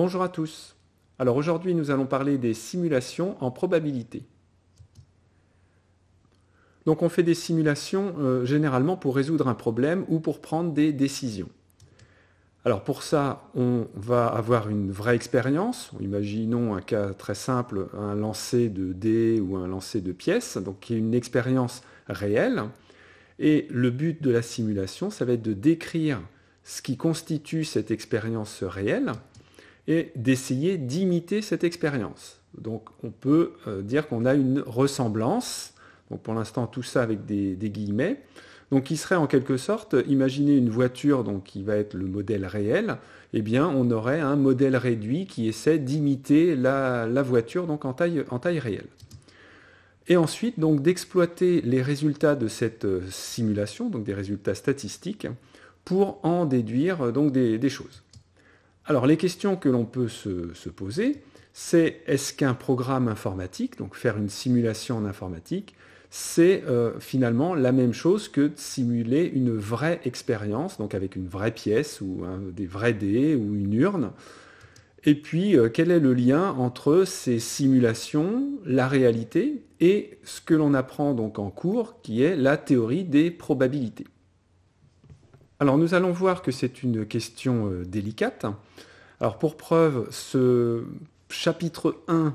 Bonjour à tous. Alors aujourd'hui nous allons parler des simulations en probabilité. Donc on fait des simulations euh, généralement pour résoudre un problème ou pour prendre des décisions. Alors pour ça, on va avoir une vraie expérience. Imaginons un cas très simple, un lancer de dés ou un lancer de pièces, donc qui est une expérience réelle. Et le but de la simulation, ça va être de décrire ce qui constitue cette expérience réelle et d'essayer d'imiter cette expérience. Donc on peut euh, dire qu'on a une ressemblance, donc pour l'instant tout ça avec des, guillemets, donc qui serait en quelque sorte, imaginez une voiture donc, qui va être le modèle réel, et eh bien on aurait un modèle réduit qui essaie d'imiter la, voiture donc, en, taille, en taille réelle. Et ensuite donc d'exploiter les résultats de cette euh, simulation, donc des résultats statistiques, pour en déduire euh, donc des choses. Alors les questions que l'on peut se, poser, c'est est-ce qu'un programme informatique, donc faire une simulation en informatique, c'est euh, finalement la même chose que de simuler une vraie expérience, donc avec une vraie pièce ou des vrais dés ou une urne. Et puis, euh, quel est le lien entre ces simulations, la réalité et ce que l'on apprend donc en cours, qui est la théorie des probabilités Alors, nous allons voir que c'est une question euh, délicate pour preuve, ce chapitre 1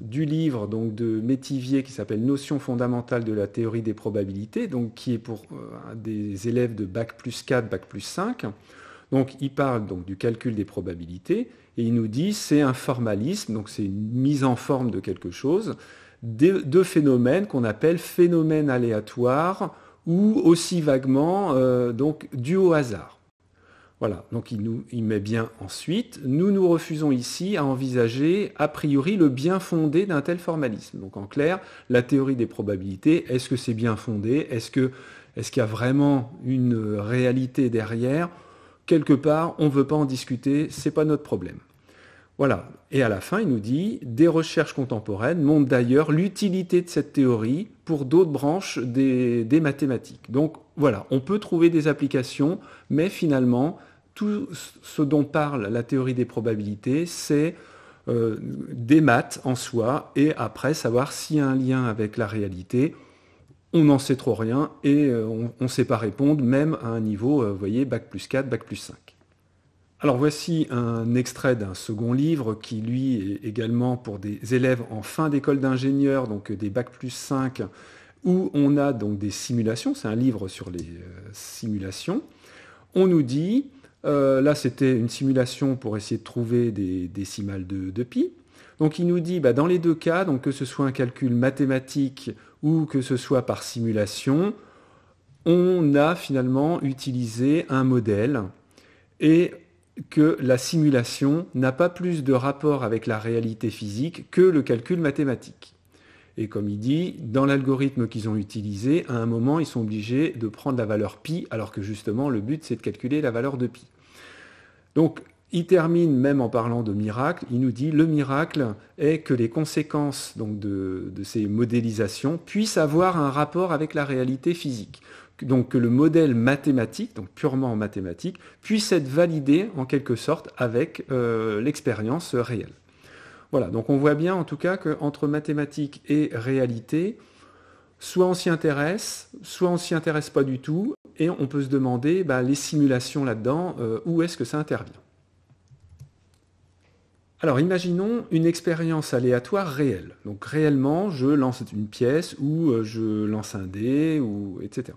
du livre de Métivier qui s'appelle Notion fondamentale de la théorie des probabilités, qui est pour euh, des élèves de bac plus 4, bac plus 5. Donc il parle donc du calcul des probabilités et il nous dit c'est un formalisme, donc c'est une mise en forme de quelque chose, de, phénomènes qu'on appelle phénomènes aléatoires ou aussi vaguement euh, dus au hasard. Voilà, donc il, nous, met bien ensuite, nous nous refusons ici à envisager a priori le bien fondé d'un tel formalisme. Donc en clair, la théorie des probabilités, est-ce que c'est bien fondé Est-ce qu'il est y a vraiment une réalité derrière Quelque part, on ne veut pas en discuter, c'est pas notre problème. Voilà, et à la fin, il nous dit, des recherches contemporaines montrent d'ailleurs l'utilité de cette théorie pour d'autres branches des mathématiques. Donc voilà, on peut trouver des applications, mais finalement, tout ce dont parle la théorie des probabilités, c'est euh, des maths en soi, et après savoir s'il y a un lien avec la réalité. On n'en sait trop rien et euh, on ne sait pas répondre, même à un niveau, euh, vous voyez, bac plus 4, bac plus 5. Alors voici un extrait d'un second livre qui, lui, est également pour des élèves en fin d'école d'ingénieur, donc des bac plus 5, où on a donc des simulations. C'est un livre sur les simulations. On nous dit euh, là, c'était une simulation pour essayer de trouver des décimales de, pi. Donc il nous dit, bah, dans les deux cas, donc, que ce soit un calcul mathématique ou que ce soit par simulation, on a finalement utilisé un modèle et que la simulation n'a pas plus de rapport avec la réalité physique que le calcul mathématique. Et comme il dit, dans l'algorithme qu'ils ont utilisé, à un moment, ils sont obligés de prendre la valeur pi, alors que justement, le but, c'est de calculer la valeur de pi. Donc, il termine même en parlant de miracle. Il nous dit, le miracle est que les conséquences de, ces modélisations puissent avoir un rapport avec la réalité physique donc que le modèle mathématique, donc purement mathématique, puisse être validé en quelque sorte avec euh, l'expérience réelle. Voilà, donc on voit bien en tout cas qu'entre mathématiques et réalité, soit on s'y intéresse, soit on s'y intéresse pas du tout, et on peut se demander bah, les simulations là-dedans, euh, où est-ce que ça intervient alors imaginons une expérience aléatoire réelle. Donc réellement, je lance une pièce ou euh, je lance un dé, ou etc.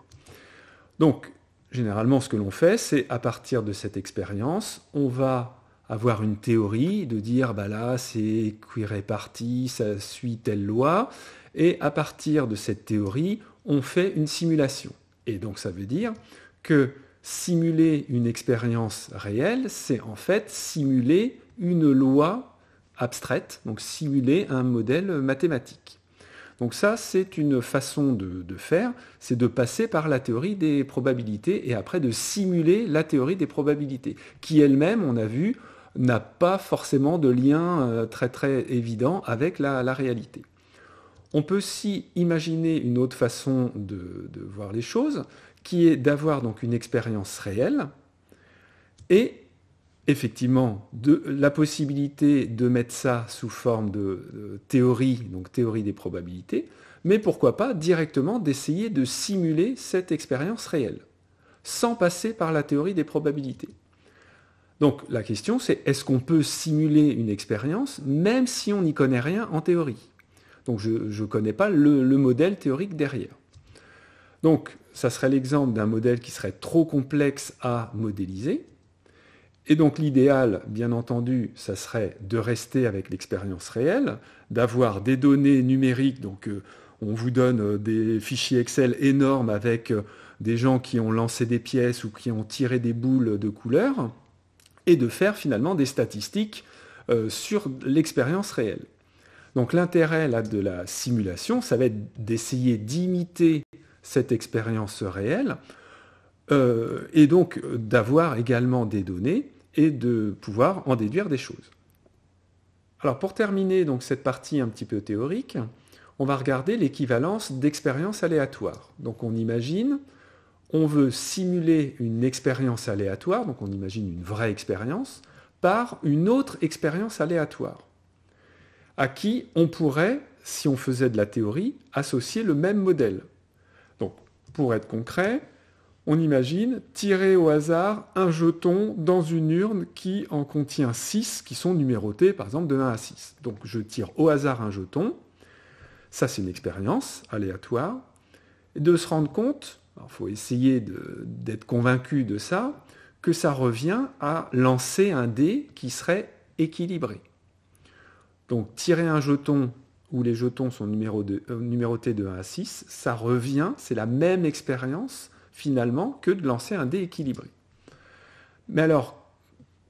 Donc généralement, ce que l'on fait, c'est à partir de cette expérience, on va avoir une théorie, de dire bah là c'est qui parti, ça suit telle loi, et à partir de cette théorie, on fait une simulation. Et donc ça veut dire que simuler une expérience réelle, c'est en fait simuler une loi abstraite, donc simuler un modèle mathématique. Donc ça, c'est une façon de, de faire, c'est de passer par la théorie des probabilités et après de simuler la théorie des probabilités, qui elle-même, on a vu, n'a pas forcément de lien euh, très très évident avec la, réalité. On peut s'y imaginer une autre façon de, voir les choses, qui est d'avoir donc une expérience réelle et effectivement de, la possibilité de mettre ça sous forme de théorie, donc théorie des probabilités, mais pourquoi pas directement d'essayer de simuler cette expérience réelle, sans passer par la théorie des probabilités. Donc la question, c'est est-ce qu'on peut simuler une expérience même si on n'y connaît rien en théorie Donc je ne connais pas le, modèle théorique derrière. Donc ça serait l'exemple d'un modèle qui serait trop complexe à modéliser. Et donc l'idéal, bien entendu, ça serait de rester avec l'expérience réelle, d'avoir des données numériques, donc euh, on vous donne euh, des fichiers Excel énormes avec euh, des gens qui ont lancé des pièces ou qui ont tiré des boules de couleur et de faire finalement des statistiques euh, sur l'expérience réelle. Donc l'intérêt de la simulation, ça va être d'essayer d'imiter cette expérience réelle euh, et donc d'avoir également des données et de pouvoir en déduire des choses. Alors pour terminer donc cette partie un petit peu théorique, on va regarder l'équivalence d'expériences aléatoires. Donc on imagine on veut simuler une expérience aléatoire, donc on imagine une vraie expérience, par une autre expérience aléatoire, à qui on pourrait, si on faisait de la théorie, associer le même modèle. Donc, pour être concret, on imagine tirer au hasard un jeton dans une urne qui en contient 6 qui sont numérotés par exemple de 1 à 6. Donc je tire au hasard un jeton, ça c'est une expérience aléatoire, et de se rendre compte il faut essayer d'être convaincu de ça, que ça revient à lancer un dé qui serait équilibré. Donc tirer un jeton où les jetons sont euh, numérotés de 1 à 6, ça revient, c'est la même expérience finalement que de lancer un dé équilibré. Mais alors,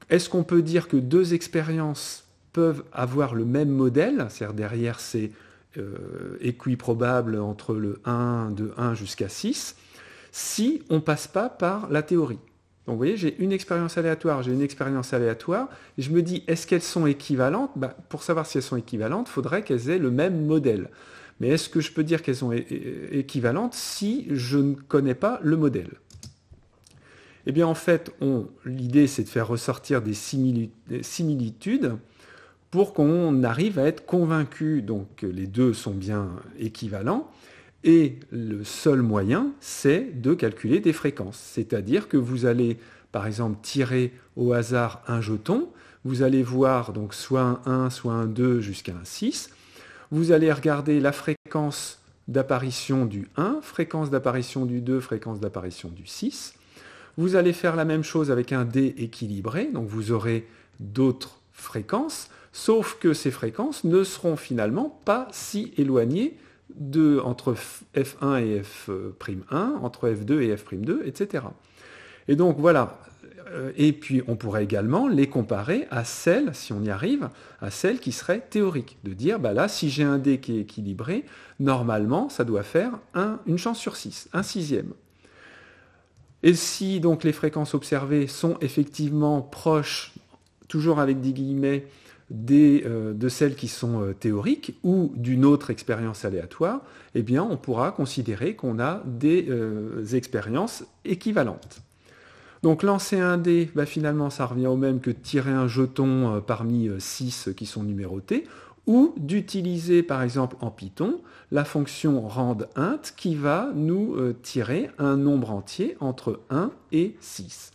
est-ce qu'on peut dire que deux expériences peuvent avoir le même modèle C'est-à-dire derrière c'est euh, équiprobable entre le 1, de 1 jusqu'à 6 si on ne passe pas par la théorie. Donc vous voyez, j'ai une expérience aléatoire, j'ai une expérience aléatoire, et je me dis, est-ce qu'elles sont équivalentes bah, Pour savoir si elles sont équivalentes, il faudrait qu'elles aient le même modèle. Mais est-ce que je peux dire qu'elles sont équivalentes si je ne connais pas le modèle Eh bien en fait, l'idée c'est de faire ressortir des similitudes pour qu'on arrive à être convaincu donc que les deux sont bien équivalents et le seul moyen, c'est de calculer des fréquences. C'est-à-dire que vous allez, par exemple, tirer au hasard un jeton, vous allez voir donc soit un 1, soit un 2 jusqu'à un 6. Vous allez regarder la fréquence d'apparition du 1, fréquence d'apparition du 2, fréquence d'apparition du 6. Vous allez faire la même chose avec un dé équilibré, donc vous aurez d'autres fréquences, sauf que ces fréquences ne seront finalement pas si éloignées entre F1 et F'1, euh, entre F2 et F'2, etc. Et donc voilà. Euh, et puis on pourrait également les comparer à celles, si on y arrive, à celles qui seraient théoriques. De dire, bah là, si j'ai un dé qui est équilibré, normalement, ça doit faire une chance sur 6, un sixième. Et si donc les fréquences observées sont effectivement proches, toujours avec des guillemets, euh, de celles qui sont euh, théoriques ou d'une autre expérience aléatoire, eh bien, on pourra considérer qu'on a des euh, expériences équivalentes. Donc lancer un dé, bah, finalement, ça revient au même que tirer un jeton parmi 6 qui sont numérotés, ou d'utiliser par exemple en Python la fonction rand_int qui va nous tirer un nombre entier entre 1 et 6.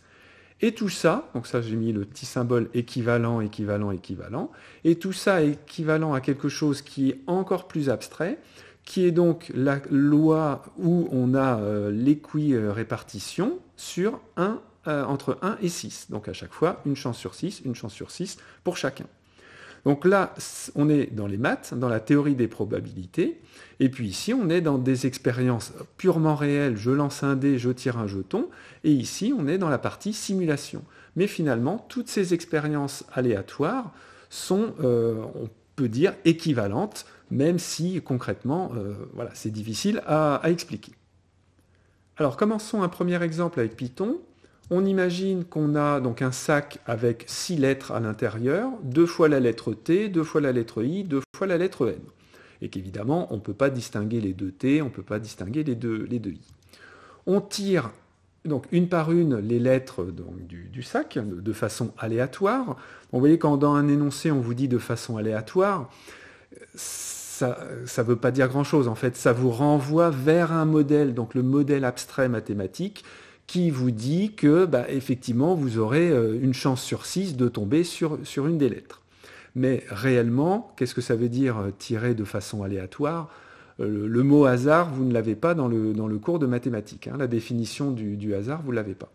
Et tout ça, donc ça j'ai mis le petit symbole équivalent, équivalent, équivalent, et tout ça équivalent à quelque chose qui est encore plus abstrait, qui est donc la loi où on a euh, l'équirépartition répartition sur un euh, entre 1 et 6. Donc à chaque fois, une chance sur 6, une chance sur 6 pour chacun. Donc là, on est dans les maths, dans la théorie des probabilités. Et puis ici, on est dans des expériences purement réelles. Je lance un dé, je tire un jeton. Et ici, on est dans la partie simulation. Mais finalement, toutes ces expériences aléatoires sont, euh, on peut dire, équivalentes, même si concrètement, euh, voilà, c'est difficile à expliquer. Alors commençons un premier exemple avec Python. On imagine qu'on a donc un sac avec six lettres à l'intérieur, deux fois la lettre T, deux fois la lettre I, deux fois la lettre N. Et qu'évidemment, on ne peut pas distinguer les deux T, on ne peut pas distinguer les deux, les deux I. On tire donc une par une les lettres du, sac de, façon aléatoire. vous voyez quand dans un énoncé on vous dit de façon aléatoire, ça ne veut pas dire grand-chose en fait, ça vous renvoie vers un modèle, donc le modèle abstrait mathématique qui vous dit que bah, effectivement vous aurez euh, une chance sur 6 de tomber sur, sur une des lettres. Mais réellement, qu'est-ce que ça veut dire euh, tirer de façon aléatoire euh, le, mot hasard, vous ne l'avez pas dans le, cours de mathématiques. Hein. la définition du, hasard, vous ne l'avez pas.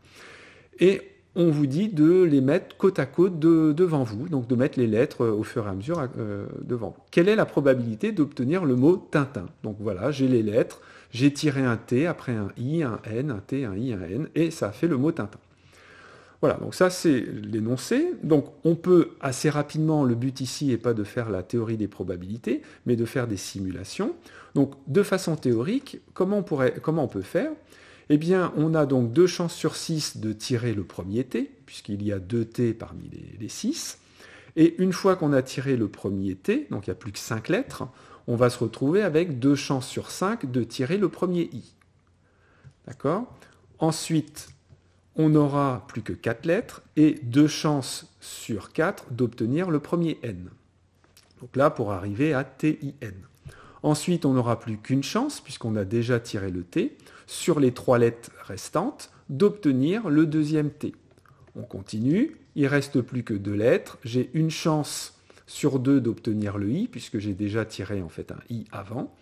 Et on vous dit de les mettre côte à côte devant vous, donc de mettre les lettres au fur et à mesure devant vous. Quelle est la probabilité d'obtenir le mot Tintin Donc voilà, j'ai les lettres, j'ai tiré un T après un I, un N, un T, un I, un N, et ça a fait le mot Tintin. Voilà, donc ça c'est l'énoncé. Donc on peut assez rapidement, le but ici n'est pas de faire la théorie des probabilités, mais de faire des simulations. Donc de façon théorique, comment on, pourrait, comment on peut faire Eh bien on a donc deux chances sur 6 de tirer le premier T, puisqu'il y a deux T parmi les 6. Et une fois qu'on a tiré le premier T, donc il n'y a plus que 5 lettres, on va se retrouver avec deux chances sur 5 de tirer le premier i. D'accord Ensuite, on aura plus que 4 lettres et 2 chances sur 4 d'obtenir le premier n. Donc là, pour arriver à n. Ensuite, on n'aura plus qu'une chance, puisqu'on a déjà tiré le T, sur les trois lettres restantes, d'obtenir le deuxième T. On continue, il reste plus que deux lettres, j'ai une chance sur 2 d'obtenir le i, puisque j'ai déjà tiré en fait un i avant.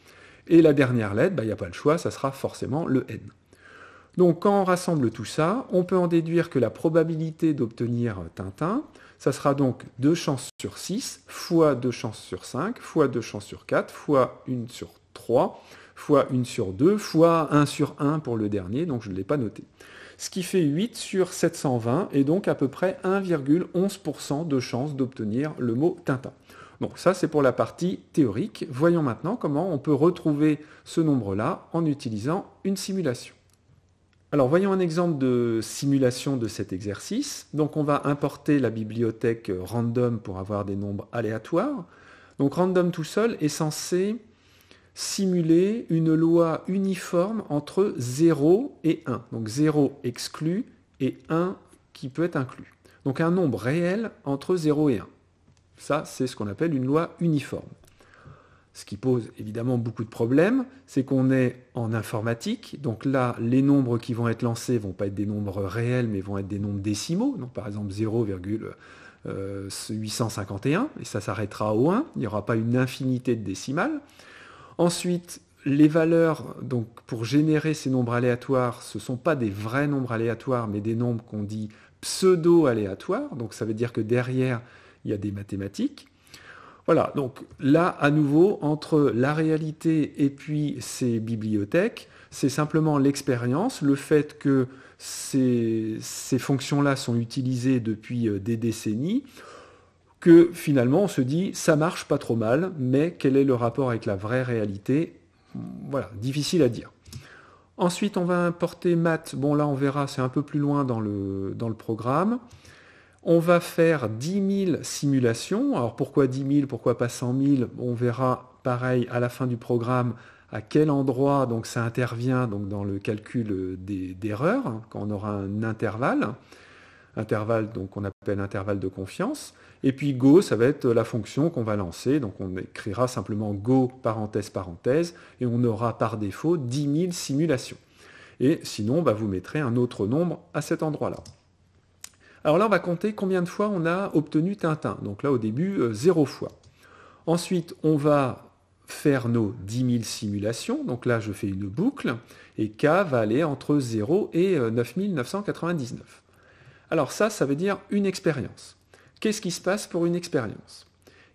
Et la dernière lettre, bah, il n'y a pas le choix, ça sera forcément le n. Donc quand on rassemble tout ça, on peut en déduire que la probabilité d'obtenir Tintin, ça sera donc 2 chances sur 6, fois 2 chances sur 5, fois 2 chances sur 4, fois 1 sur 3, fois 1 sur 2, fois 1 sur 1 pour le dernier, donc je ne l'ai pas noté ce qui fait 8 sur 720 et donc à peu près 1,11% de chance d'obtenir le mot Tintin. Donc ça c'est pour la partie théorique. Voyons maintenant comment on peut retrouver ce nombre-là en utilisant une simulation. Alors voyons un exemple de simulation de cet exercice. Donc on va importer la bibliothèque random pour avoir des nombres aléatoires. Donc random tout seul est censé simuler une loi uniforme entre 0 et 1. Donc 0 exclu et 1 qui peut être inclus. Donc un nombre réel entre 0 et 1. Ça, c'est ce qu'on appelle une loi uniforme. Ce qui pose évidemment beaucoup de problèmes, c'est qu'on est en informatique, donc là, les nombres qui vont être lancés vont pas être des nombres réels, mais vont être des nombres décimaux, donc par exemple 0,851, euh, et ça s'arrêtera au 1, il n'y aura pas une infinité de décimales. Ensuite, les valeurs, donc pour générer ces nombres aléatoires, ce ne sont pas des vrais nombres aléatoires, mais des nombres qu'on dit pseudo-aléatoires. Donc ça veut dire que derrière, il y a des mathématiques. Voilà, donc là, à nouveau, entre la réalité et puis ces bibliothèques, c'est simplement l'expérience, le fait que ces fonctions-là sont utilisées depuis euh, des décennies que finalement on se dit ça marche pas trop mal, mais quel est le rapport avec la vraie réalité Voilà, difficile à dire. Ensuite, on va importer maths. Bon, là, on verra, c'est un peu plus loin dans le, programme. On va faire 10 000 simulations. Alors, pourquoi 10 000 Pourquoi pas 100 000 On verra, pareil, à la fin du programme, à quel endroit donc, ça intervient donc, dans le calcul euh, d'erreurs, hein, quand on aura un intervalle intervalle donc qu'on appelle intervalle de confiance. Et puis go, ça va être la fonction qu'on va lancer. Donc on écrira simplement go parenthèse parenthèse et on aura par défaut 10 000 simulations. Et sinon, bah, vous mettrez un autre nombre à cet endroit-là. Alors là, on va compter combien de fois on a obtenu Tintin. Donc là, au début, 0 euh, fois. Ensuite, on va faire nos 10 000 simulations. Donc là, je fais une boucle et K va aller entre 0 et 9999. Euh, alors ça, ça veut dire une expérience. Qu'est-ce qui se passe pour une expérience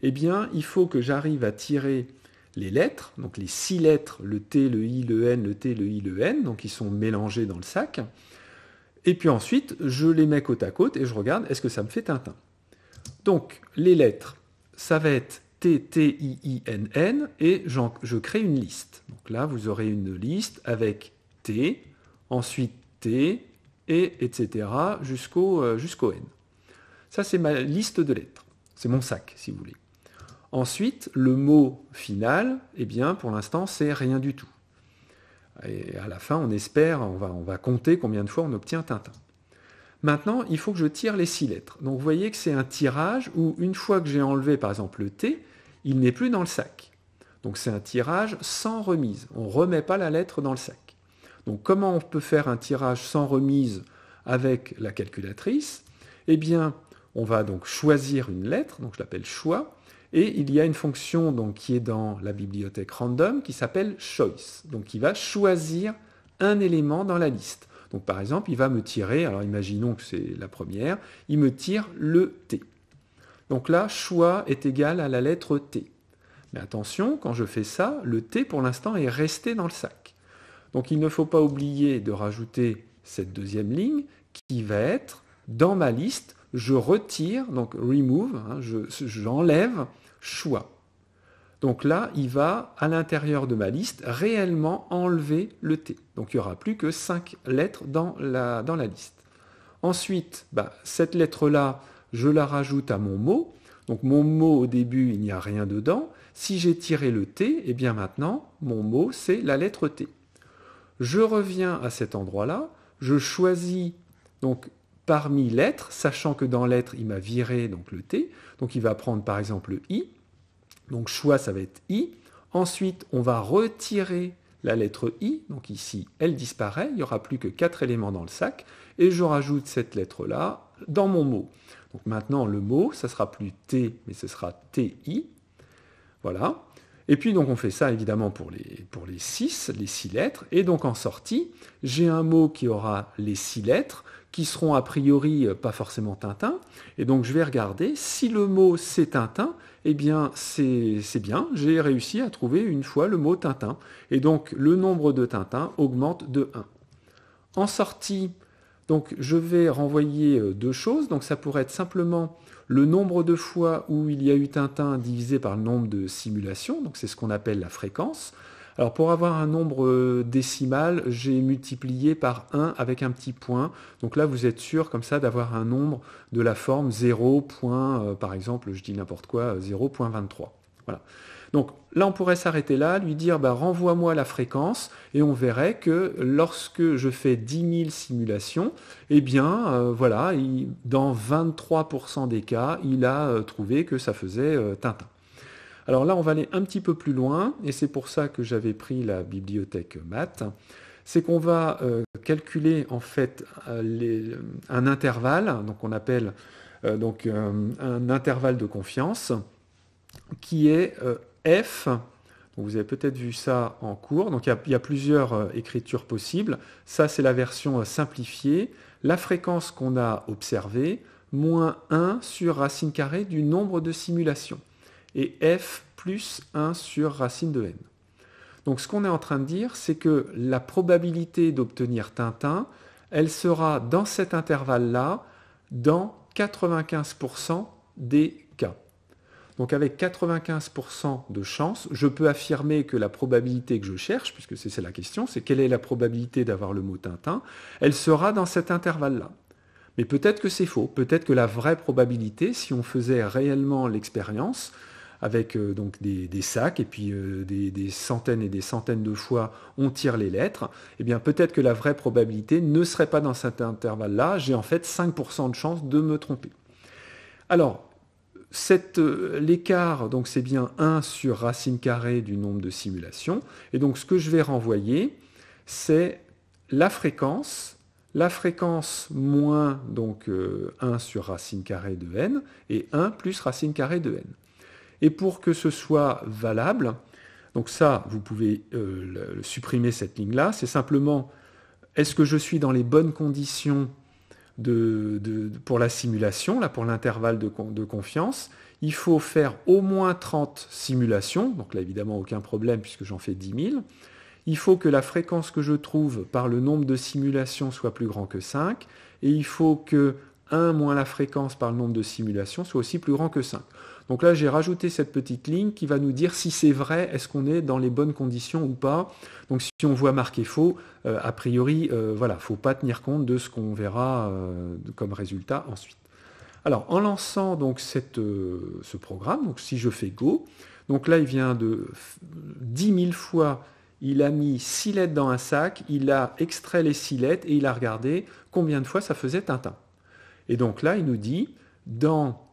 Eh bien, il faut que j'arrive à tirer les lettres, donc les six lettres, le T, le I, le N, le T, le I, le N, donc ils sont mélangés dans le sac. Et puis ensuite, je les mets côte à côte et je regarde est-ce que ça me fait Tintin. Donc, les lettres, ça va être T, T, I, I, N, N, et je crée une liste. Donc là, vous aurez une liste avec T, ensuite T, et etc. jusqu'au euh, jusqu'au N. Ça, c'est ma liste de lettres. C'est mon sac, si vous voulez. Ensuite, le mot final, eh bien, pour l'instant, c'est rien du tout. Et à la fin, on espère, on va, on va compter combien de fois on obtient Tintin. Maintenant, il faut que je tire les six lettres. Donc vous voyez que c'est un tirage où une fois que j'ai enlevé par exemple le T, il n'est plus dans le sac. Donc c'est un tirage sans remise. On ne remet pas la lettre dans le sac. Donc comment on peut faire un tirage sans remise avec la calculatrice Eh bien, on va donc choisir une lettre, donc je l'appelle choix, et il y a une fonction donc, qui est dans la bibliothèque random qui s'appelle choice, donc qui va choisir un élément dans la liste. Donc par exemple, il va me tirer, alors imaginons que c'est la première, il me tire le T. Donc là, choix est égal à la lettre T. Mais attention, quand je fais ça, le T pour l'instant est resté dans le sac. Donc il ne faut pas oublier de rajouter cette deuxième ligne qui va être dans ma liste, je retire, donc remove, hein, j'enlève choix. Donc là, il va à l'intérieur de ma liste réellement enlever le T. Donc il n'y aura plus que 5 lettres dans la, dans la liste. Ensuite, bah, cette lettre-là, je la rajoute à mon mot. Donc mon mot au début, il n'y a rien dedans. Si j'ai tiré le T, et eh bien maintenant, mon mot, c'est la lettre T je reviens à cet endroit-là, je choisis donc parmi l'être, sachant que dans l'être, il m'a viré donc le T, donc il va prendre par exemple le I, donc choix, ça va être I. Ensuite, on va retirer la lettre I, donc ici, elle disparaît, il n'y aura plus que quatre éléments dans le sac, et je rajoute cette lettre-là dans mon mot. Donc maintenant, le mot, ça sera plus T, mais ce sera TI. Voilà. Et puis donc on fait ça évidemment pour les, pour les six, les six lettres. Et donc en sortie, j'ai un mot qui aura les six lettres, qui seront a priori euh, pas forcément Tintin. Et donc je vais regarder si le mot c'est Tintin, eh bien c'est bien, j'ai réussi à trouver une fois le mot Tintin. Et donc le nombre de Tintin augmente de 1. En sortie, donc je vais renvoyer euh, deux choses. Donc ça pourrait être simplement le nombre de fois où il y a eu Tintin divisé par le nombre de simulations, donc c'est ce qu'on appelle la fréquence. Alors pour avoir un nombre euh, décimal, j'ai multiplié par 1 avec un petit point. Donc là, vous êtes sûr comme ça d'avoir un nombre de la forme 0. Euh, par exemple, je dis n'importe quoi, 0.23. Euh, voilà. Donc là, on pourrait s'arrêter là, lui dire bah, renvoie-moi la fréquence, et on verrait que lorsque je fais 10 000 simulations, eh bien euh, voilà, dans 23% des cas, il a euh, trouvé que ça faisait euh, Tintin. Alors là, on va aller un petit peu plus loin, et c'est pour ça que j'avais pris la bibliothèque maths c'est qu'on va calculer en fait un intervalle, donc on appelle donc, un intervalle de confiance, qui est F. vous avez peut-être vu ça en cours. Donc il y a, plusieurs euh, écritures possibles. Ça, c'est la version euh, simplifiée. La fréquence qu'on a observée, moins 1 sur racine carrée du nombre de simulations. Et F plus 1 sur racine de n. Donc ce qu'on est en train de dire, c'est que la probabilité d'obtenir Tintin, elle sera dans cet intervalle-là, dans 95% des donc avec 95% de chance, je peux affirmer que la probabilité que je cherche, puisque c'est la question, c'est quelle est la probabilité d'avoir le mot Tintin, elle sera dans cet intervalle-là. Mais peut-être que c'est faux, peut-être que la vraie probabilité, si on faisait réellement l'expérience, avec euh, donc des, sacs et puis euh, des, des, centaines et des centaines de fois on tire les lettres, eh bien peut-être que la vraie probabilité ne serait pas dans cet intervalle-là. J'ai en fait 5% de chance de me tromper. Alors, euh, l'écart, donc c'est bien 1 sur racine carrée du nombre de simulations. Et donc ce que je vais renvoyer, c'est la fréquence, la fréquence moins donc 1 euh, sur racine carrée de n et 1 plus racine carrée de n. Et pour que ce soit valable, donc ça, vous pouvez euh, supprimer cette ligne-là, c'est simplement est-ce que je suis dans les bonnes conditions pour la simulation, là, pour l'intervalle de, confiance, il faut faire au moins 30 simulations, donc là évidemment aucun problème puisque j'en fais 10 000. Il faut que la fréquence que je trouve par le nombre de simulations soit plus grand que 5, et il faut que 1 moins la fréquence par le nombre de simulations soit aussi plus grand que 5. Donc là, j'ai rajouté cette petite ligne qui va nous dire si c'est vrai, est-ce qu'on est dans les bonnes conditions ou pas. Donc si on voit marqué faux, euh, a priori, euh, voilà, faut pas tenir compte de ce qu'on verra euh, comme résultat ensuite. Alors en lançant donc cette, euh, ce programme, donc si je fais Go, donc là il vient de 10 000 fois il a mis 6 lettres dans un sac, il a extrait les 6 lettres et il a regardé combien de fois ça faisait Tintin. Et donc là, il nous dit, dans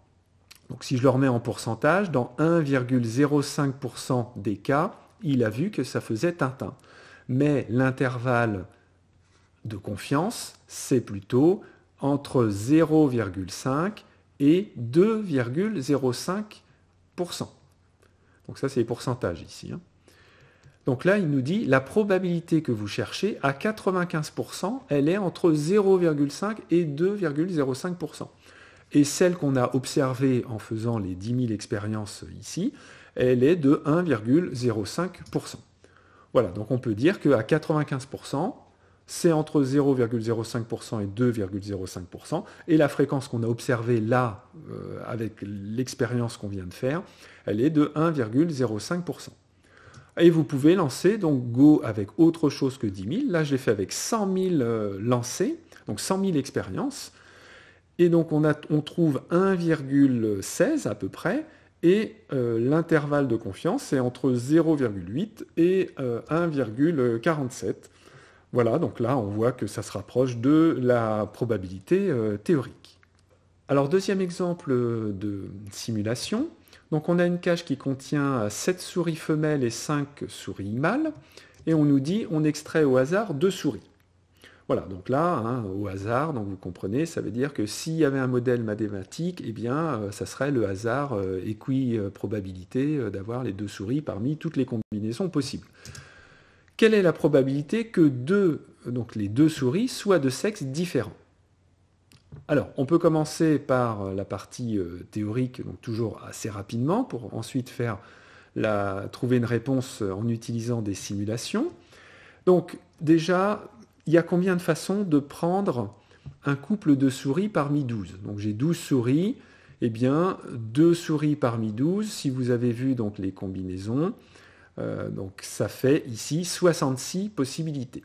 donc si je le remets en pourcentage, dans 1,05% des cas, il a vu que ça faisait Tintin. Mais l'intervalle de confiance, c'est plutôt entre 0,5 et 2,05%. Donc ça, c'est les pourcentages ici. Hein. Donc là, il nous dit la probabilité que vous cherchez à 95%, elle est entre 0,5 et 2,05%. Et celle qu'on a observée en faisant les 10 000 expériences ici, elle est de 1,05%. Voilà, donc on peut dire qu'à 95%, c'est entre 0,05% et 2,05%. Et la fréquence qu'on a observée là, euh, avec l'expérience qu'on vient de faire, elle est de 1,05%. Et vous pouvez lancer donc Go avec autre chose que 10 000. Là, je l'ai fait avec 100 000 euh, lancés, donc 100 000 expériences. Et donc on, a, on trouve 1,16 à peu près, et euh, l'intervalle de confiance est entre 0,8 et 1,47. Euh, voilà, donc là on voit que ça se rapproche de la probabilité euh, théorique. Alors deuxième exemple de simulation. Donc on a une cage qui contient 7 souris femelles et 5 souris mâles, et on nous dit on extrait au hasard deux souris. Voilà, donc là, hein, au hasard, donc vous comprenez, ça veut dire que s'il y avait un modèle mathématique, eh bien, euh, ça serait le hasard euh, équiprobabilité euh, d'avoir les deux souris parmi toutes les combinaisons possibles. Quelle est la probabilité que deux, donc les deux souris soient de sexe différent alors, on peut commencer par la partie théorique, donc toujours assez rapidement, pour ensuite faire la, trouver une réponse en utilisant des simulations. Donc déjà, il y a combien de façons de prendre un couple de souris parmi 12 Donc j'ai 12 souris, et eh bien, 2 souris parmi 12, si vous avez vu donc, les combinaisons, euh, donc ça fait ici 66 possibilités.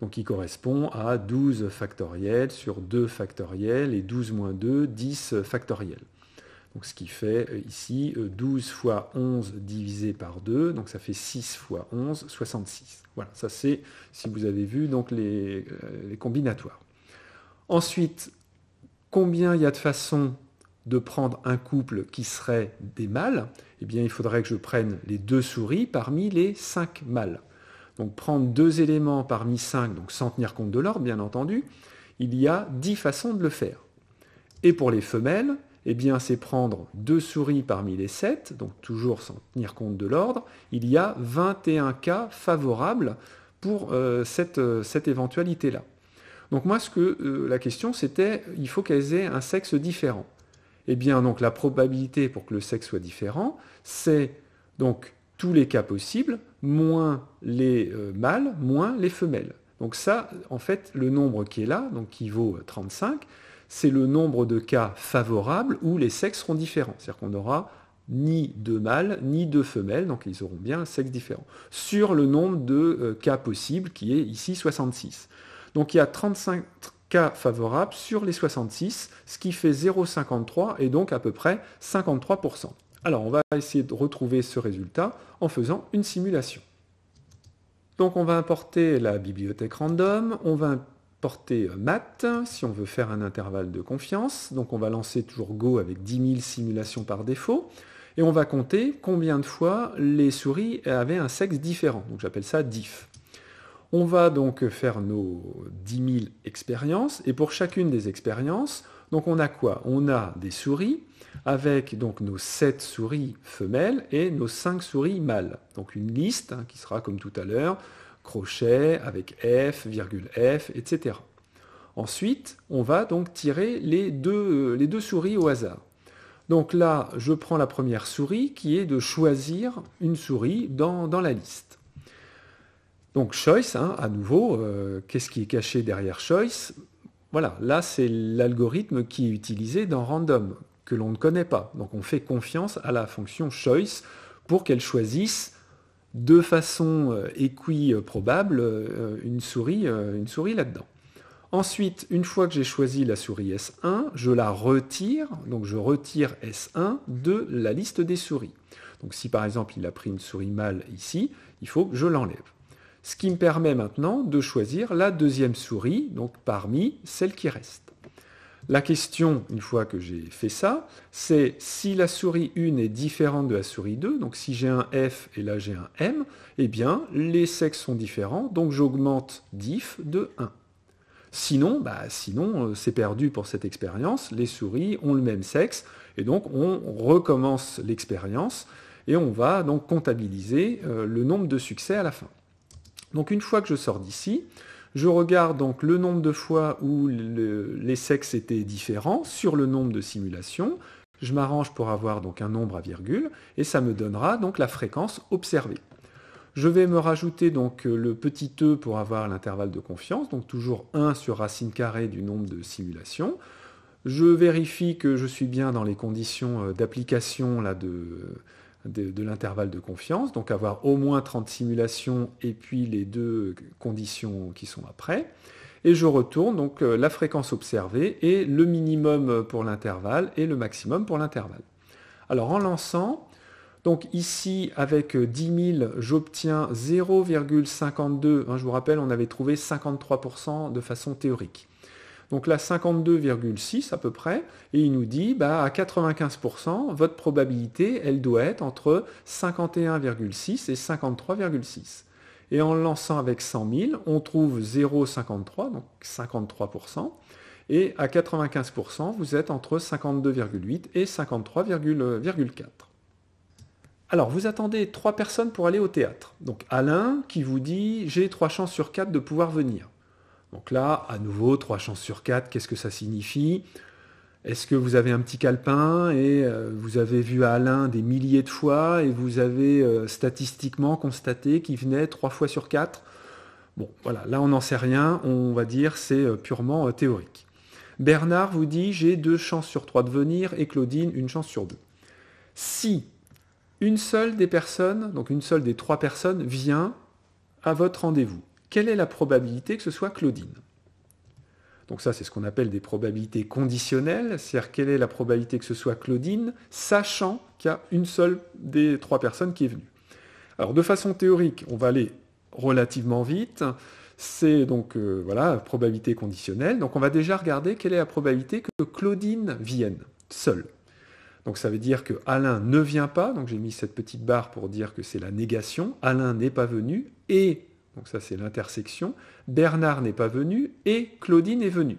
Donc il correspond à 12 factoriels sur 2 factoriels et 12 moins 2, 10 factoriels ce qui fait euh, ici 12 euh, fois 11 divisé par 2, donc ça fait 6 fois 11, 66. Voilà, ça c'est, si vous avez vu, donc euh, les, combinatoires. Ensuite, combien il y a de façons de prendre un couple qui serait des mâles Eh bien, il faudrait que je prenne les deux souris parmi les cinq mâles. Donc prendre deux éléments parmi cinq, donc sans tenir compte de l'ordre, bien entendu, il y a dix façons de le faire. Et pour les femelles, eh bien, c'est prendre deux souris parmi les sept, donc toujours sans tenir compte de l'ordre, il y a 21 cas favorables pour euh, euh, cette, éventualité-là. Donc moi, ce que euh, la question, c'était, il faut qu'elles aient un sexe différent. Eh bien, donc la probabilité pour que le sexe soit différent, c'est donc tous les cas possibles, moins les mâles, moins les femelles. Donc ça, en fait, le nombre qui est là, donc qui vaut 35, c'est le nombre de cas favorables où les sexes seront différents. C'est-à-dire qu'on n'aura ni deux mâles, ni deux femelles, donc ils auront bien un sexe différent, sur le nombre de euh, cas possibles qui est ici 66. Donc il y a 35 cas favorables sur les 66, ce qui fait 0,53 et donc à peu près 53%. Alors on va essayer de retrouver ce résultat en faisant une simulation. Donc on va importer la bibliothèque random, on va euh, mat, si on veut faire un intervalle de confiance. Donc on va lancer toujours Go avec 10 000 simulations par défaut. Et on va compter combien de fois les souris avaient un sexe différent. Donc j'appelle ça diff. On va donc faire nos 10 000 expériences. Et pour chacune des expériences, donc on a quoi On a des souris avec donc nos 7 souris femelles et nos 5 souris mâles. Donc une liste hein, qui sera comme tout à l'heure, crochet avec F, virgule F, etc. Ensuite, on va donc tirer les deux, euh, les deux souris au hasard. Donc là, je prends la première souris qui est de choisir une souris dans, la liste. Donc choice, hein, à nouveau, euh, qu'est-ce qui est caché derrière choice Voilà, là c'est l'algorithme qui est utilisé dans random, que l'on ne connaît pas. Donc on fait confiance à la fonction choice pour qu'elle choisisse de façon euh, équiprobable euh, euh, une souris, une souris là-dedans. Ensuite, une fois que j'ai choisi la souris S1, je la retire, donc je retire S1 de la liste des souris. Donc si par exemple il a pris une souris mâle ici, il faut que je l'enlève. Ce qui me permet maintenant de choisir la deuxième souris, donc parmi celles qui restent. La question, une fois que j'ai fait ça, c'est si la souris 1 est différente de la souris 2, donc si j'ai un F et là j'ai un M, eh bien les sexes sont différents, donc j'augmente diff de 1. Sinon, bah, sinon euh, c'est perdu pour cette expérience, les souris ont le même sexe, et donc on recommence l'expérience, et on va donc comptabiliser euh, le nombre de succès à la fin. Donc une fois que je sors d'ici, je regarde donc le nombre de fois où les sexes étaient différents sur le nombre de simulations. Je m'arrange pour avoir donc un nombre à virgule et ça me donnera donc la fréquence observée. Je vais me rajouter donc euh, le petit e pour avoir l'intervalle de confiance, donc toujours 1 sur racine carrée du nombre de simulations. Je vérifie que je suis bien dans les conditions euh, d'application là de, de, l'intervalle de confiance, donc avoir au moins 30 simulations et puis les deux conditions qui sont après. Et je retourne donc euh, la fréquence observée et le minimum pour l'intervalle et le maximum pour l'intervalle. Alors en lançant, donc ici, avec 10 000, j'obtiens 0,52. Hein, je vous rappelle, on avait trouvé 53% de façon théorique. Donc là, 52,6 à peu près, et il nous dit, bah, à 95%, votre probabilité, elle doit être entre 51,6 et 53,6. Et en lançant avec 100 000, on trouve 0,53, donc 53%. Et à 95%, vous êtes entre 52,8 et 53,4. Alors, vous attendez trois personnes pour aller au théâtre. Donc, Alain qui vous dit J'ai 3 chances sur 4 de pouvoir venir. Donc là, à nouveau, 3 chances sur 4, qu'est-ce que ça signifie Est-ce que vous avez un petit calepin et euh, vous avez vu Alain des milliers de fois et vous avez euh, statistiquement constaté qu'il venait 3 fois sur 4 Bon, voilà, là on n'en sait rien, on va dire c'est euh, purement théorique. Bernard vous dit j'ai deux chances sur trois de venir et Claudine une chance sur deux. Si une seule des personnes, donc une seule des trois personnes, vient à votre rendez-vous, quelle est la probabilité que ce soit Claudine Donc ça, c'est ce qu'on appelle des probabilités conditionnelles, c'est-à-dire quelle est la probabilité que ce soit Claudine, sachant qu'il y a une seule des trois personnes qui est venue. Alors de façon théorique, on va aller relativement vite. C'est donc euh, voilà, probabilité conditionnelle. Donc on va déjà regarder quelle est la probabilité que Claudine vienne seule. Donc ça veut dire que Alain ne vient pas, donc j'ai mis cette petite barre pour dire que c'est la négation, Alain n'est pas venu, et donc ça, c'est l'intersection. Bernard n'est pas venu et Claudine est venue.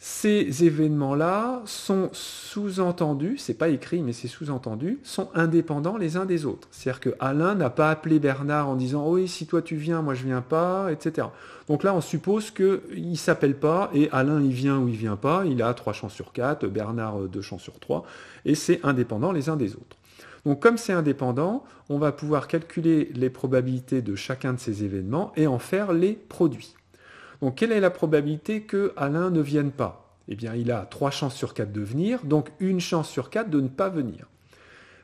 Ces événements-là sont sous-entendus, c'est pas écrit, mais c'est sous-entendu, sont indépendants les uns des autres. C'est-à-dire que Alain n'a pas appelé Bernard en disant oui, si toi tu viens, moi je viens pas, etc. Donc là, on suppose qu'il ne s'appelle pas et Alain il vient ou il vient pas, il a trois chances sur quatre, Bernard deux chances sur trois, et c'est indépendant les uns des autres. Donc comme c'est indépendant, on va pouvoir calculer les probabilités de chacun de ces événements et en faire les produits. Donc quelle est la probabilité que Alain ne vienne pas Eh bien il a 3 chances sur 4 de venir, donc une chance sur 4 de ne pas venir.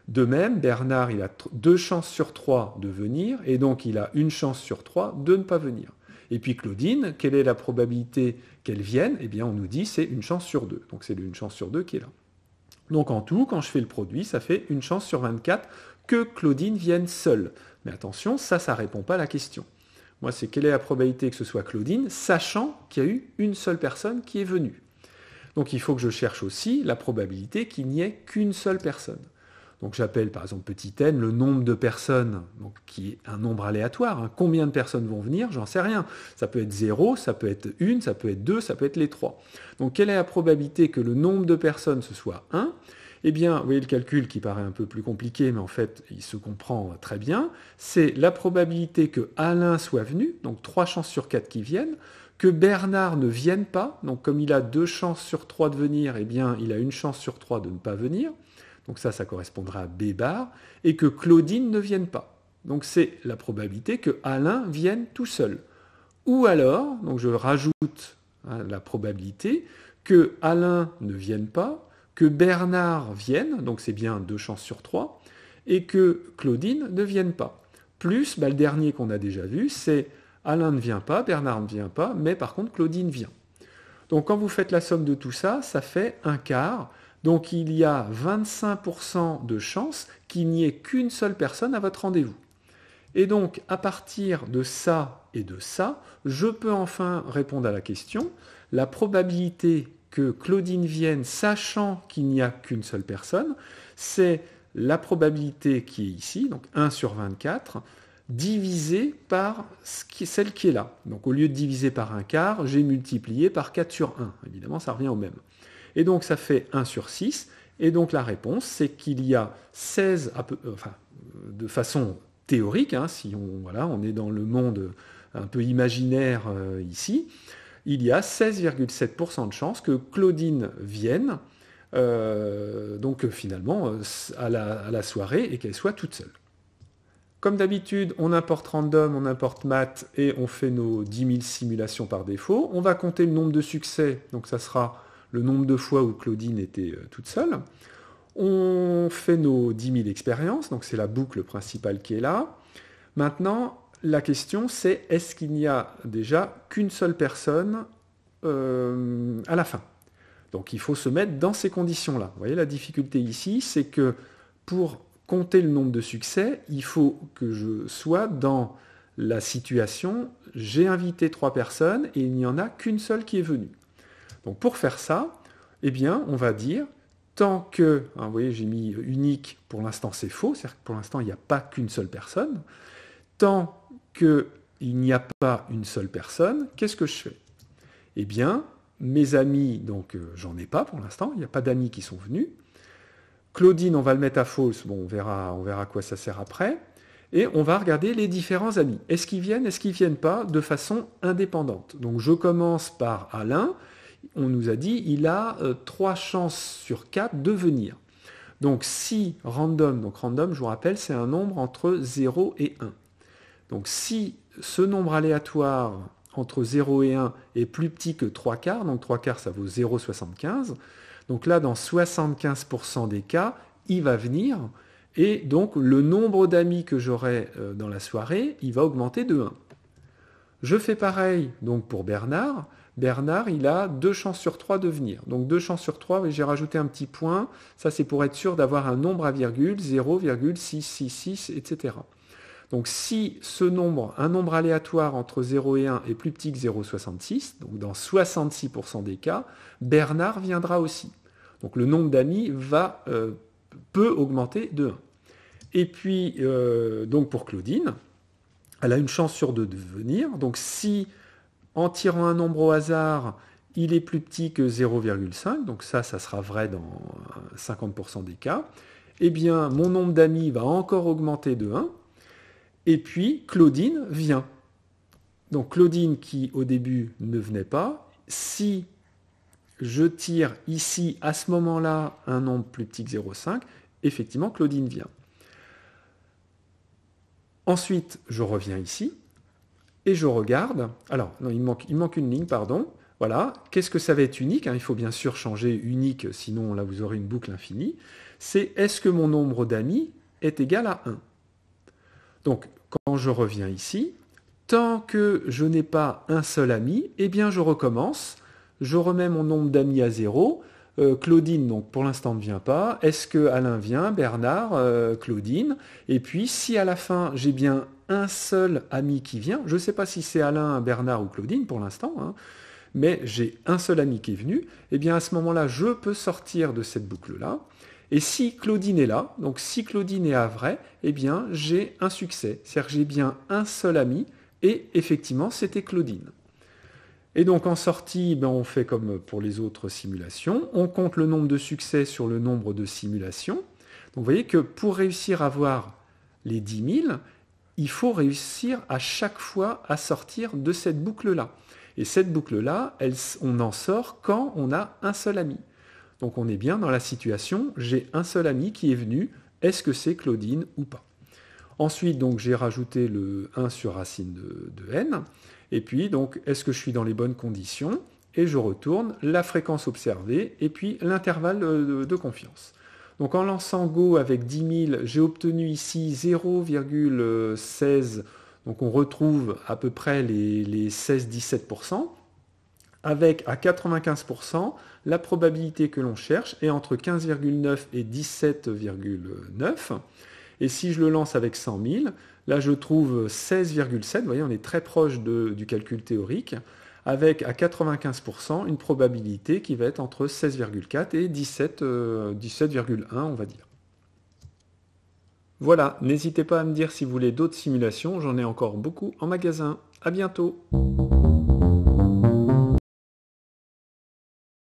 De même, Bernard, il a 2 chances sur 3 de venir, et donc il a une chance sur 3 de ne pas venir. Et puis Claudine, quelle est la probabilité qu'elle vienne Eh bien on nous dit c'est une chance sur 2. Donc c'est une chance sur 2 qui est là. Donc en tout, quand je fais le produit, ça fait une chance sur 24 que Claudine vienne seule. Mais attention, ça, ça ne répond pas à la question. Moi, c'est quelle est la probabilité que ce soit Claudine, sachant qu'il y a eu une seule personne qui est venue. Donc il faut que je cherche aussi la probabilité qu'il n'y ait qu'une seule personne. Donc j'appelle par exemple petit n le nombre de personnes, qui est un nombre aléatoire. Hein. Combien de personnes vont venir J'en sais rien. Ça peut être 0, ça peut être 1, ça peut être 2, ça peut être les 3. Donc quelle est la probabilité que le nombre de personnes ce soit 1 Eh bien, vous voyez le calcul qui paraît un peu plus compliqué, mais en fait il se comprend très bien. C'est la probabilité que Alain soit venu, donc 3 chances sur 4 qui viennent que Bernard ne vienne pas, donc comme il a deux chances sur trois de venir, eh bien il a une chance sur trois de ne pas venir donc ça, ça correspondra à B bar, et que Claudine ne vienne pas. Donc c'est la probabilité que Alain vienne tout seul. Ou alors, donc je rajoute hein, la probabilité que Alain ne vienne pas, que Bernard vienne, donc c'est bien deux chances sur trois, et que Claudine ne vienne pas. Plus, bah, le dernier qu'on a déjà vu, c'est Alain ne vient pas, Bernard ne vient pas, mais par contre Claudine vient. Donc quand vous faites la somme de tout ça, ça fait un quart. Donc il y a 25% de chance qu'il n'y ait qu'une seule personne à votre rendez-vous. Et donc à partir de ça et de ça, je peux enfin répondre à la question, la probabilité que Claudine vienne sachant qu'il n'y a qu'une seule personne, c'est la probabilité qui est ici, donc 1 sur 24, divisée par celle qui est là. Donc au lieu de diviser par un quart, j'ai multiplié par 4 sur 1. Évidemment, ça revient au même. Et donc ça fait 1 sur 6. Et donc la réponse, c'est qu'il y a 16, euh, enfin, euh, de façon théorique, hein, si on, voilà, on est dans le monde un peu imaginaire euh, ici, il y a 16,7% de chances que Claudine vienne, donc finalement, à la, soirée et qu'elle soit toute seule. Comme d'habitude, on importe random, on importe math et on fait nos 10 000 simulations par défaut. On va compter le nombre de succès, donc ça sera le nombre de fois où Claudine était euh, toute seule. On fait nos 10 000 expériences, donc c'est la boucle principale qui est là. Maintenant, la question c'est est-ce qu'il n'y a déjà qu'une seule personne euh, à la fin Donc il faut se mettre dans ces conditions-là. Vous voyez la difficulté ici, c'est que pour compter le nombre de succès, il faut que je sois dans la situation j'ai invité trois personnes et il n'y en a qu'une seule qui est venue. Donc pour faire ça, eh bien, on va dire, tant que, hein, vous voyez, j'ai mis unique, pour l'instant c'est faux, c'est-à-dire que pour l'instant il n'y a pas qu'une seule personne, tant qu'il n'y a pas une seule personne, qu'est-ce que je fais Eh bien, mes amis, donc euh, j'en ai pas pour l'instant, il n'y a pas d'amis qui sont venus. Claudine, on va le mettre à fausse, bon, on verra, on verra à quoi ça sert après. Et on va regarder les différents amis. Est-ce qu'ils viennent, est-ce qu'ils ne viennent pas de façon indépendante Donc je commence par Alain, on nous a dit, il a 3 euh, chances sur 4 de venir. Donc si random, donc random, je vous rappelle, c'est un nombre entre 0 et 1. Donc si ce nombre aléatoire entre 0 et 1 est plus petit que 3 quarts, donc 3 quarts ça vaut 0,75, donc là dans 75% des cas, il va venir, et donc le nombre d'amis que j'aurai euh, dans la soirée, il va augmenter de 1. Je fais pareil donc pour Bernard, Bernard, il a deux chances sur 3 de venir. Donc deux chances sur trois, j'ai rajouté un petit point. Ça, c'est pour être sûr d'avoir un nombre à virgule, 0,666, etc. Donc si ce nombre, un nombre aléatoire entre 0 et 1 est plus petit que 0,66, donc dans 66% des cas, Bernard viendra aussi. Donc le nombre d'amis va euh, peut augmenter de 1. Et puis, euh, donc pour Claudine, elle a une chance sur 2 de venir. Donc si en tirant un nombre au hasard, il est plus petit que 0,5, donc ça, ça sera vrai dans 50% euh, des cas, eh bien, mon nombre d'amis va encore augmenter de 1, et puis Claudine vient. Donc Claudine, qui au début ne venait pas, si je tire ici, à ce moment-là, un nombre plus petit que 0,5, effectivement, Claudine vient. Ensuite, je reviens ici, et je regarde. Alors, non, il manque, il manque une ligne, pardon. Voilà. Qu'est-ce que ça va être unique hein Il faut bien sûr changer unique, sinon là, vous aurez une boucle infinie. C'est est-ce que mon nombre d'amis est égal à 1 Donc, quand je reviens ici, tant que je n'ai pas un seul ami, eh bien, je recommence. Je remets mon nombre d'amis à 0 euh, Claudine, donc pour l'instant ne vient pas. Est-ce que Alain vient Bernard, euh, Claudine. Et puis si à la fin j'ai bien un seul ami qui vient, je ne sais pas si c'est Alain, Bernard ou Claudine pour l'instant, hein, mais j'ai un seul ami qui est venu, eh bien à ce moment-là, je peux sortir de cette boucle-là. Et si Claudine est là, donc si Claudine est à vrai, eh bien j'ai un succès. C'est-à-dire que j'ai bien un seul ami, et effectivement, c'était Claudine. Et donc en sortie, ben, on fait comme pour les autres simulations, on compte le nombre de succès sur le nombre de simulations. Donc vous voyez que pour réussir à avoir les 10 000, il faut réussir à chaque fois à sortir de cette boucle-là. Et cette boucle-là, on en sort quand on a un seul ami. Donc on est bien dans la situation, j'ai un seul ami qui est venu, est-ce que c'est Claudine ou pas Ensuite, donc j'ai rajouté le 1 sur racine de n. Et puis, donc, est-ce que je suis dans les bonnes conditions Et je retourne la fréquence observée et puis l'intervalle de, confiance. Donc en lançant Go avec 10 000, j'ai obtenu ici 0,16. Donc on retrouve à peu près les 16-17%, avec à 95% la probabilité que l'on cherche est entre 15,9 et 17,9. Et si je le lance avec 100 000, Là, je trouve 16,7. Vous voyez, on est très proche du calcul théorique, avec à 95% une probabilité qui va être entre 16,4 et 17,1, euh, on va dire. Voilà, n'hésitez pas à me dire si vous voulez d'autres simulations, j'en ai encore beaucoup en magasin. À bientôt